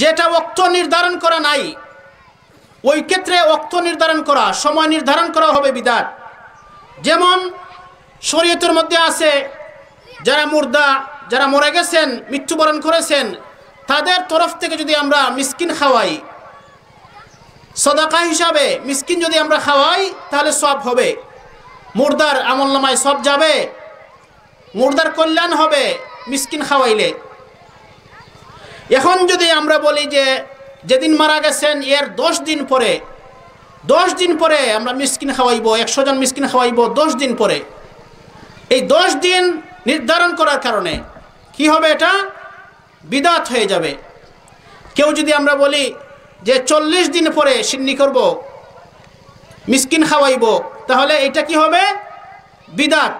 যেটা অক্ত নির্ধারণ করা নাই ওই ক্ষেত্রে অক্ত নির্ধারণ করা সময় নির্ধারণ করা হবে বিদাত যেমন শরীয়তের মধ্যে আছে যারা মুর্দা যারা মরে গেছেন মৃত্যুবরণ করেছেন তাদের তরফ থেকে যদি আমরা মিসকিন খাওয়াই সদাকা হিসাবে মিসকিন যদি আমরা খাওয়াই তাহলে সব হবে মুর্দার আমল নামায় সব যাবে মুর্দার কল্যাণ হবে মিসকিন খাওয়াইলে এখন যদি আমরা বলি যে যেদিন মারা গেছেন এর দশ দিন পরে দশ দিন পরে আমরা মিসকিন খাওয়াইব একশো জন মিসকিন খাওয়াইব দশ দিন পরে এই দশ দিন নির্ধারণ করার কারণে কি হবে এটা বিদাত হয়ে যাবে কেউ যদি আমরা বলি যে চল্লিশ দিন পরে সিন্নি করব মিসকিন খাওয়াইব তাহলে এটা কি হবে বিদাত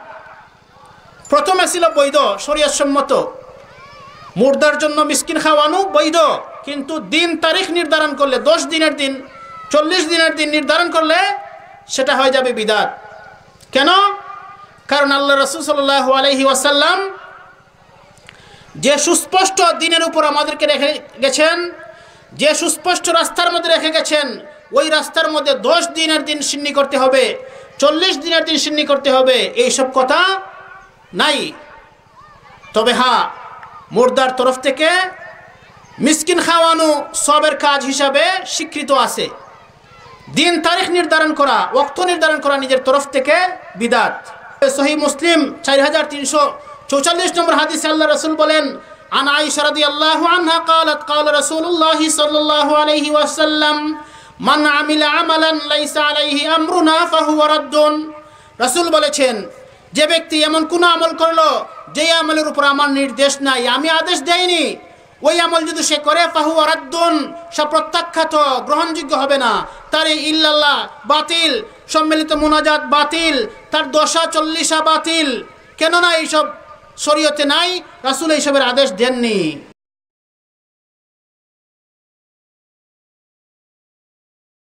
প্রথমে ছিল বৈধ শরীয়সম্মত মুর্দার জন্য মিসকিন খাওয়ানো বৈধ কিন্তু দিন তারিখ নির্ধারণ করলে দশ দিনের দিন চল্লিশ দিনের দিন নির্ধারণ করলে সেটা হয়ে যাবে বিদাত কেন কারণ আল্লাহ রসুল সাল্লাহ আলহি ওয়াসাল্লাম যে সুস্পষ্ট দিনের উপর আমাদেরকে রেখে গেছেন যে সুস্পষ্ট রাস্তার মধ্যে রেখে গেছেন ওই রাস্তার মধ্যে দশ দিনের দিন সিন্নি করতে হবে চল্লিশ দিনের দিন সিন্নি করতে হবে এইসব কথা নাই তবে হ্যাঁ মোর্দার তরফ থেকে মিসকিন খাওয়ানো সবের কাজ হিসাবে স্বীকৃত আছে দিন তারিখ নির্ধারণ করা অক্ত নির্ধারণ করা নিজের তরফ থেকে বিদাত সহি মুসলিম চার হাজার তিনশো চৌচল্লিশ নম্বর হাদিস আল্লাহ রসুল বলেন عن عائشة رضي الله عنها قالت قال رسول الله صلى الله عليه وسلم من عمل عملا ليس عليه أمرنا فهو رد رسول বলেছেন যে ব্যক্তি এমন কোন আমল করলো যেই আমলের উপর আমার নির্দেশ নাই আমি আদেশ দেয়নি ওই আমল যদি সে করে পাহু আরাদ্দন সে প্রত্যাখ্যাত গ্রহণযোগ্য হবে না তার এই ইল্লাল্লাহ বাতিল সম্মিলিত মোনাজাত বাতিল তার দশা চল্লিশা বাতিল কেননা এইসব শরীয়তে নাই রাসুল এইসবের আদেশ দেননি